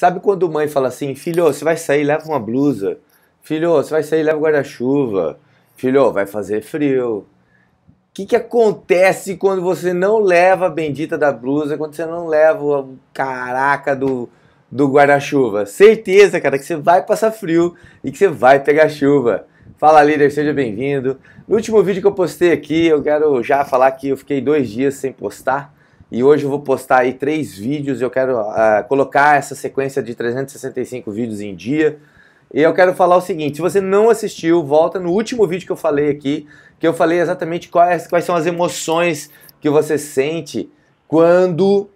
Sabe quando mãe fala assim, filho, você vai sair, leva uma blusa. Filho, você vai sair, leva um guarda-chuva. Filho, vai fazer frio. O que, que acontece quando você não leva a bendita da blusa, quando você não leva o caraca do, do guarda-chuva? Certeza, cara, que você vai passar frio e que você vai pegar chuva. Fala líder, seja bem-vindo. No último vídeo que eu postei aqui, eu quero já falar que eu fiquei dois dias sem postar e hoje eu vou postar aí três vídeos, eu quero uh, colocar essa sequência de 365 vídeos em dia. E eu quero falar o seguinte, se você não assistiu, volta no último vídeo que eu falei aqui, que eu falei exatamente quais, quais são as emoções que você sente quando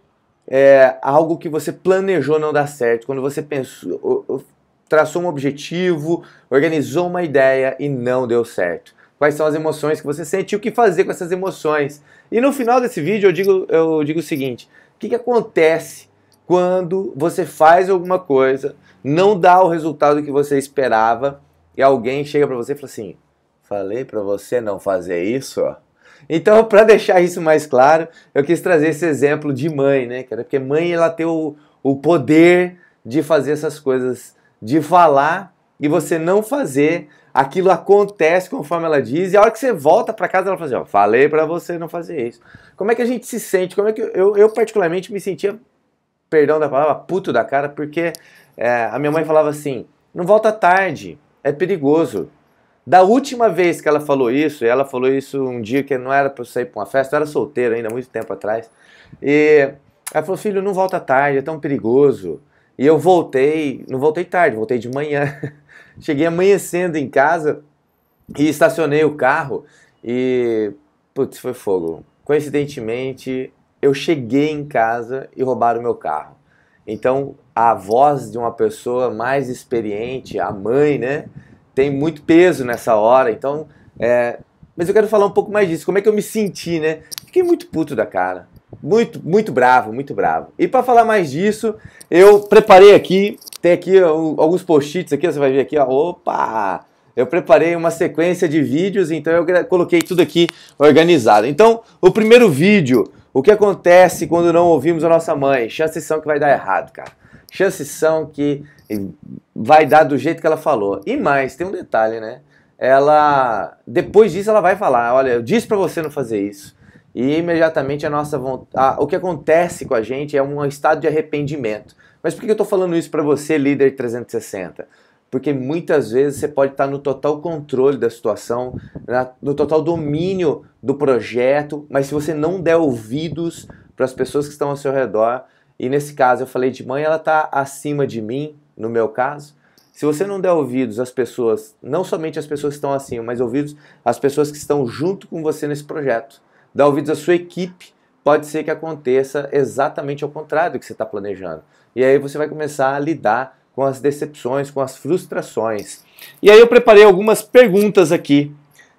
é, algo que você planejou não dá certo, quando você pensou, traçou um objetivo, organizou uma ideia e não deu certo quais são as emoções que você sente e o que fazer com essas emoções. E no final desse vídeo eu digo, eu digo o seguinte: o que, que acontece quando você faz alguma coisa, não dá o resultado que você esperava e alguém chega para você e fala assim: falei para você não fazer isso? Então, para deixar isso mais claro, eu quis trazer esse exemplo de mãe, né, Porque mãe ela tem o, o poder de fazer essas coisas, de falar e você não fazer, aquilo acontece conforme ela diz, e a hora que você volta para casa, ela fala assim, ó, falei para você não fazer isso. Como é que a gente se sente? Como é que eu, eu particularmente me sentia, perdão da palavra, puto da cara, porque é, a minha mãe falava assim, não volta tarde, é perigoso. Da última vez que ela falou isso, ela falou isso um dia que não era para eu sair para uma festa, eu era solteiro ainda, muito tempo atrás, e ela falou, filho, não volta tarde, é tão perigoso. E eu voltei, não voltei tarde, voltei de manhã. Cheguei amanhecendo em casa e estacionei o carro e. Putz, foi fogo. Coincidentemente, eu cheguei em casa e roubaram meu carro. Então, a voz de uma pessoa mais experiente, a mãe, né, tem muito peso nessa hora. Então, é... mas eu quero falar um pouco mais disso. Como é que eu me senti, né? Fiquei muito puto da cara. Muito, muito bravo, muito bravo. E para falar mais disso, eu preparei aqui tem aqui alguns post-its aqui, você vai ver aqui, ó. Opa! Eu preparei uma sequência de vídeos, então eu coloquei tudo aqui organizado. Então, o primeiro vídeo, o que acontece quando não ouvimos a nossa mãe? Chances são que vai dar errado, cara. Chances são que vai dar do jeito que ela falou. E mais, tem um detalhe, né? Ela, depois disso, ela vai falar, olha, eu disse para você não fazer isso. E imediatamente a nossa vontade, ah, o que acontece com a gente é um estado de arrependimento. Mas por que eu estou falando isso para você, líder 360? Porque muitas vezes você pode estar no total controle da situação, na, no total domínio do projeto, mas se você não der ouvidos para as pessoas que estão ao seu redor, e nesse caso eu falei de mãe, ela está acima de mim, no meu caso, se você não der ouvidos às pessoas, não somente as pessoas que estão assim, mas ouvidos às pessoas que estão junto com você nesse projeto, dá ouvidos à sua equipe, pode ser que aconteça exatamente ao contrário do que você está planejando. E aí você vai começar a lidar com as decepções, com as frustrações. E aí eu preparei algumas perguntas aqui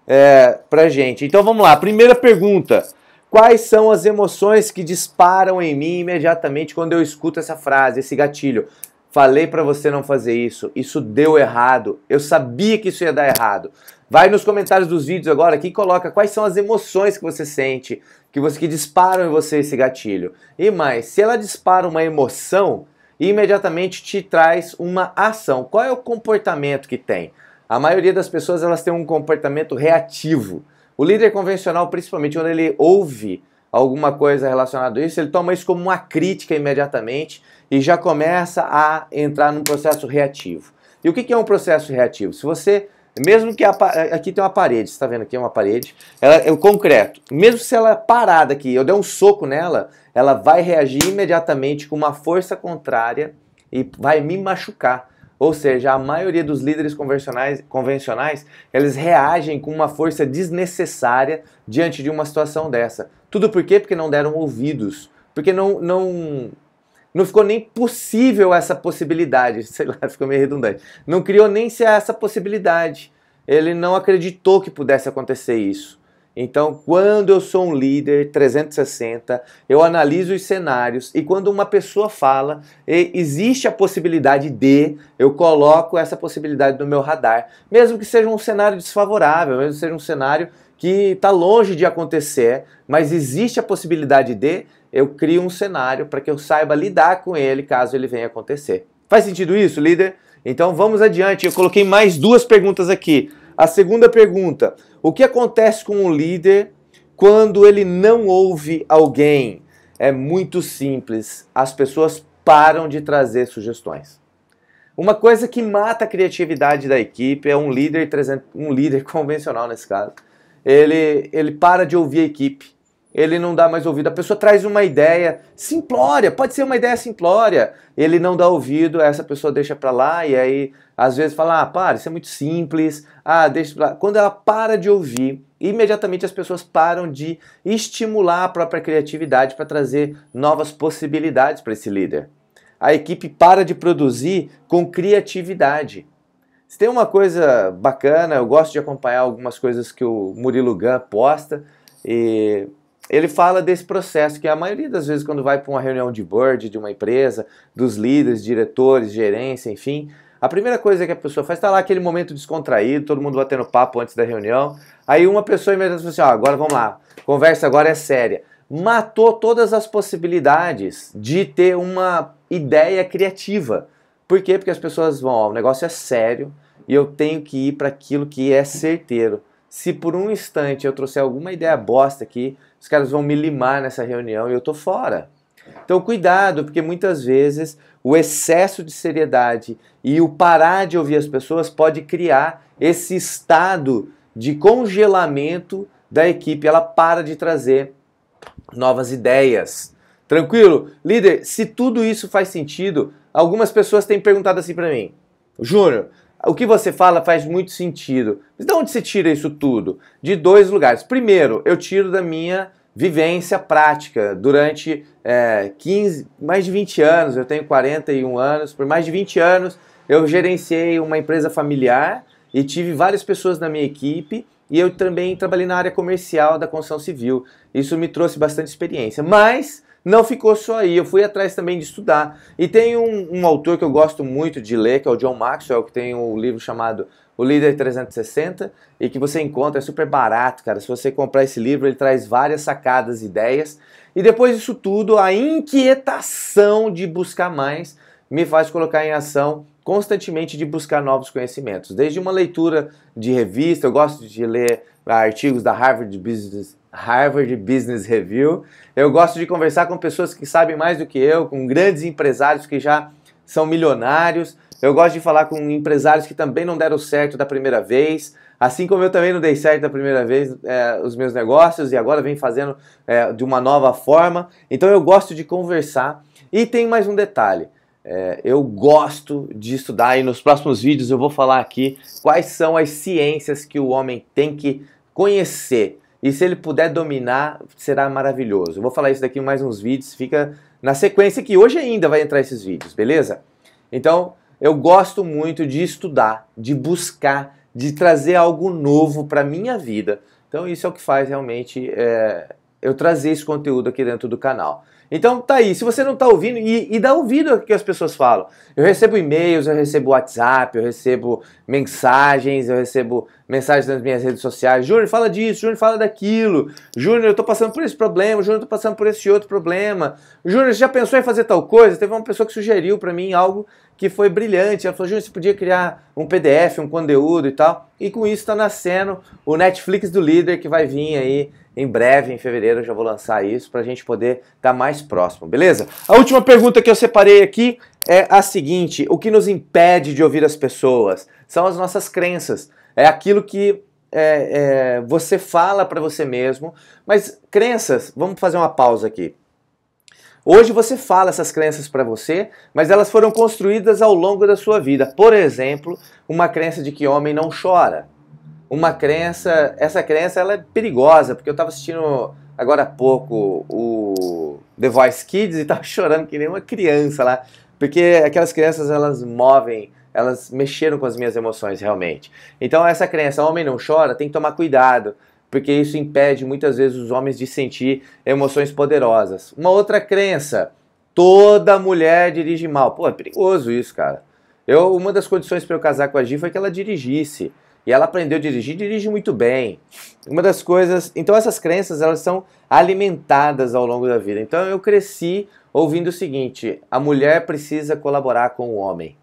é, pra gente. Então vamos lá. Primeira pergunta: Quais são as emoções que disparam em mim imediatamente quando eu escuto essa frase, esse gatilho? Falei para você não fazer isso. Isso deu errado. Eu sabia que isso ia dar errado. Vai nos comentários dos vídeos agora aqui e coloca quais são as emoções que você sente, que você que disparam em você esse gatilho. E mais, se ela dispara uma emoção, imediatamente te traz uma ação. Qual é o comportamento que tem? A maioria das pessoas elas têm um comportamento reativo. O líder convencional, principalmente quando ele ouve alguma coisa relacionada a isso, ele toma isso como uma crítica imediatamente e já começa a entrar num processo reativo. E o que é um processo reativo? Se você, mesmo que a, aqui tem uma parede, você está vendo aqui é uma parede, ela é o concreto. Mesmo se ela é parada aqui, eu der um soco nela, ela vai reagir imediatamente com uma força contrária e vai me machucar. Ou seja, a maioria dos líderes convencionais, convencionais, eles reagem com uma força desnecessária diante de uma situação dessa. Tudo por quê? Porque não deram ouvidos, porque não, não não ficou nem possível essa possibilidade, sei lá, ficou meio redundante. Não criou nem se essa possibilidade. Ele não acreditou que pudesse acontecer isso. Então, quando eu sou um líder 360, eu analiso os cenários e quando uma pessoa fala, existe a possibilidade de, eu coloco essa possibilidade no meu radar, mesmo que seja um cenário desfavorável, mesmo que seja um cenário que está longe de acontecer, mas existe a possibilidade de, eu crio um cenário para que eu saiba lidar com ele caso ele venha acontecer. Faz sentido isso, líder? Então vamos adiante. Eu coloquei mais duas perguntas aqui. A segunda pergunta: o que acontece com um líder quando ele não ouve alguém? É muito simples. As pessoas param de trazer sugestões. Uma coisa que mata a criatividade da equipe é um líder, um líder convencional nesse caso. Ele, ele para de ouvir a equipe ele não dá mais ouvido. A pessoa traz uma ideia simplória, pode ser uma ideia simplória, ele não dá ouvido, essa pessoa deixa para lá e aí às vezes fala: "Ah, para, isso é muito simples". Ah, deixa pra lá. Quando ela para de ouvir, imediatamente as pessoas param de estimular a própria criatividade para trazer novas possibilidades para esse líder. A equipe para de produzir com criatividade. Se tem uma coisa bacana, eu gosto de acompanhar algumas coisas que o Murilo Gun posta e ele fala desse processo que a maioria das vezes quando vai para uma reunião de board de uma empresa, dos líderes, diretores, gerência, enfim, a primeira coisa que a pessoa faz está lá aquele momento descontraído, todo mundo batendo papo antes da reunião. Aí uma pessoa imediatamente fala assim: ó, agora vamos lá, conversa agora é séria. Matou todas as possibilidades de ter uma ideia criativa. Por quê? Porque as pessoas vão, ó, o negócio é sério e eu tenho que ir para aquilo que é certeiro. Se por um instante eu trouxer alguma ideia bosta aqui, os caras vão me limar nessa reunião e eu tô fora. Então cuidado, porque muitas vezes o excesso de seriedade e o parar de ouvir as pessoas pode criar esse estado de congelamento da equipe, ela para de trazer novas ideias. Tranquilo? Líder, se tudo isso faz sentido, algumas pessoas têm perguntado assim para mim: Júnior, o que você fala faz muito sentido. Mas de onde você tira isso tudo? De dois lugares. Primeiro, eu tiro da minha vivência prática. Durante é, 15, mais de 20 anos, eu tenho 41 anos, por mais de 20 anos eu gerenciei uma empresa familiar e tive várias pessoas na minha equipe e eu também trabalhei na área comercial da construção civil. Isso me trouxe bastante experiência. Mas não ficou só aí, eu fui atrás também de estudar. E tem um, um, autor que eu gosto muito de ler, que é o John Maxwell, que tem um livro chamado O Líder 360, e que você encontra, é super barato, cara. Se você comprar esse livro, ele traz várias sacadas, ideias. E depois disso tudo, a inquietação de buscar mais me faz colocar em ação constantemente de buscar novos conhecimentos. Desde uma leitura de revista, eu gosto de ler artigos da Harvard Business Harvard Business Review. Eu gosto de conversar com pessoas que sabem mais do que eu, com grandes empresários que já são milionários. Eu gosto de falar com empresários que também não deram certo da primeira vez. Assim como eu também não dei certo da primeira vez é, os meus negócios e agora vem fazendo é, de uma nova forma. Então eu gosto de conversar. E tem mais um detalhe. É, eu gosto de estudar e nos próximos vídeos eu vou falar aqui quais são as ciências que o homem tem que conhecer e se ele puder dominar, será maravilhoso. Eu vou falar isso daqui em mais uns vídeos, fica na sequência que hoje ainda vai entrar esses vídeos, beleza? Então, eu gosto muito de estudar, de buscar, de trazer algo novo para minha vida. Então, isso é o que faz realmente é, eu trazer esse conteúdo aqui dentro do canal. Então tá aí, se você não tá ouvindo, e, e dá ouvido ao que as pessoas falam. Eu recebo e-mails, eu recebo WhatsApp, eu recebo mensagens, eu recebo mensagens nas minhas redes sociais. Júnior, fala disso, Júnior, fala daquilo. Júnior, eu tô passando por esse problema, Júnior, eu tô passando por esse outro problema. Júnior, já pensou em fazer tal coisa? Teve uma pessoa que sugeriu para mim algo que foi brilhante. Ela falou, Júnior, você podia criar um PDF, um conteúdo e tal. E com isso está nascendo o Netflix do Líder, que vai vir aí em breve, em fevereiro, eu já vou lançar isso para a gente poder estar tá mais próximo, beleza? A última pergunta que eu separei aqui é a seguinte: o que nos impede de ouvir as pessoas são as nossas crenças. É aquilo que é, é, você fala para você mesmo, mas crenças, vamos fazer uma pausa aqui. Hoje você fala essas crenças para você, mas elas foram construídas ao longo da sua vida. Por exemplo, uma crença de que homem não chora. Uma crença, essa crença ela é perigosa, porque eu estava assistindo agora há pouco o The Voice Kids e estava chorando que nem uma criança lá, porque aquelas crianças elas movem elas mexeram com as minhas emoções realmente. Então essa crença, homem não chora, tem que tomar cuidado, porque isso impede muitas vezes os homens de sentir emoções poderosas. Uma outra crença: toda mulher dirige mal. Pô, é perigoso isso, cara. Eu, uma das condições para eu casar com a Gi foi que ela dirigisse. E ela aprendeu a dirigir, dirige muito bem. Uma das coisas, então essas crenças elas são alimentadas ao longo da vida. Então eu cresci ouvindo o seguinte: a mulher precisa colaborar com o homem.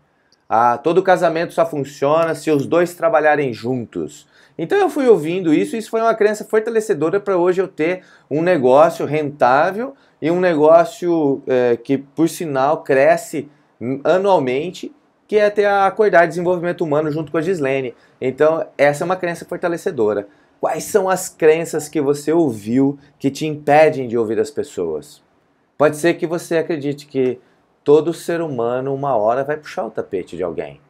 Ah, todo casamento só funciona se os dois trabalharem juntos. Então eu fui ouvindo isso, e isso foi uma crença fortalecedora para hoje eu ter um negócio rentável e um negócio é, que, por sinal, cresce anualmente, que é ter a Acordar Desenvolvimento Humano junto com a Gislene. Então essa é uma crença fortalecedora. Quais são as crenças que você ouviu que te impedem de ouvir as pessoas? Pode ser que você acredite que Todo ser humano, uma hora, vai puxar o tapete de alguém.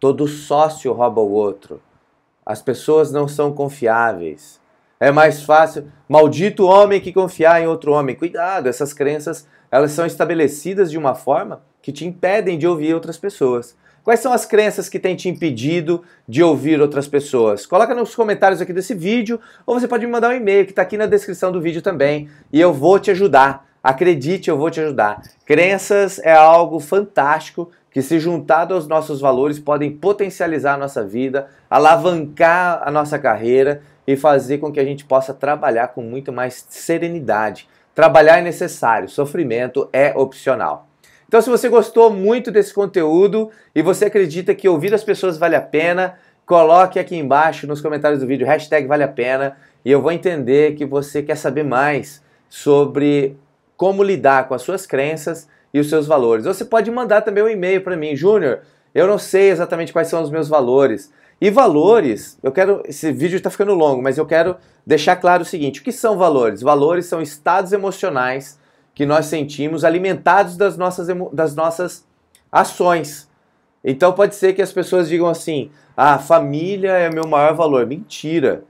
Todo sócio rouba o outro. As pessoas não são confiáveis. É mais fácil. Maldito homem que confiar em outro homem. Cuidado, essas crenças elas são estabelecidas de uma forma que te impedem de ouvir outras pessoas. Quais são as crenças que têm te impedido de ouvir outras pessoas? Coloca nos comentários aqui desse vídeo, ou você pode me mandar um e-mail que está aqui na descrição do vídeo também, e eu vou te ajudar Acredite, eu vou te ajudar. Crenças é algo fantástico que, se juntado aos nossos valores, podem potencializar a nossa vida, alavancar a nossa carreira e fazer com que a gente possa trabalhar com muito mais serenidade. Trabalhar é necessário, sofrimento é opcional. Então, se você gostou muito desse conteúdo e você acredita que ouvir as pessoas vale a pena, coloque aqui embaixo nos comentários do vídeo, hashtag vale a pena, e eu vou entender que você quer saber mais sobre como lidar com as suas crenças e os seus valores. Você pode mandar também um e-mail para mim, Júnior. Eu não sei exatamente quais são os meus valores. E valores, eu quero. Esse vídeo está ficando longo, mas eu quero deixar claro o seguinte: o que são valores? Valores são estados emocionais que nós sentimos alimentados das nossas, das nossas ações. Então pode ser que as pessoas digam assim: ah, a família é meu maior valor. Mentira.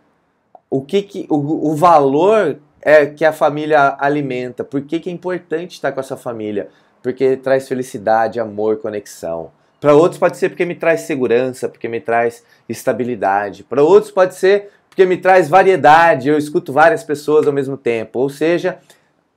O que, que o, o valor é que a família alimenta? Por que, que é importante estar com essa família? Porque traz felicidade, amor, conexão. Para outros pode ser porque me traz segurança, porque me traz estabilidade. Para outros pode ser porque me traz variedade, eu escuto várias pessoas ao mesmo tempo. Ou seja,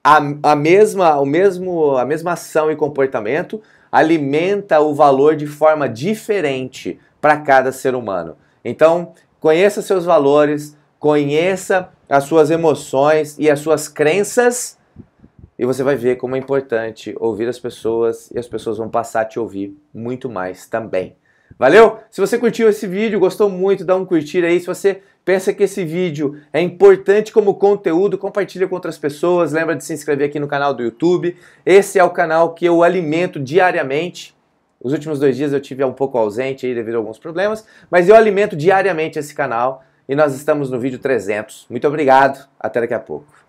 a, a, mesma, o mesmo, a mesma ação e comportamento alimenta o valor de forma diferente para cada ser humano. Então, conheça seus valores, conheça as suas emoções e as suas crenças e você vai ver como é importante ouvir as pessoas e as pessoas vão passar a te ouvir muito mais também. Valeu? Se você curtiu esse vídeo, gostou muito, dá um curtir aí. Se você pensa que esse vídeo é importante como conteúdo, compartilha com outras pessoas. Lembra de se inscrever aqui no canal do YouTube. Esse é o canal que eu alimento diariamente. Os últimos dois dias eu tive um pouco ausente aí devido a alguns problemas, mas eu alimento diariamente esse canal e nós estamos no vídeo 300. Muito obrigado, até daqui a pouco.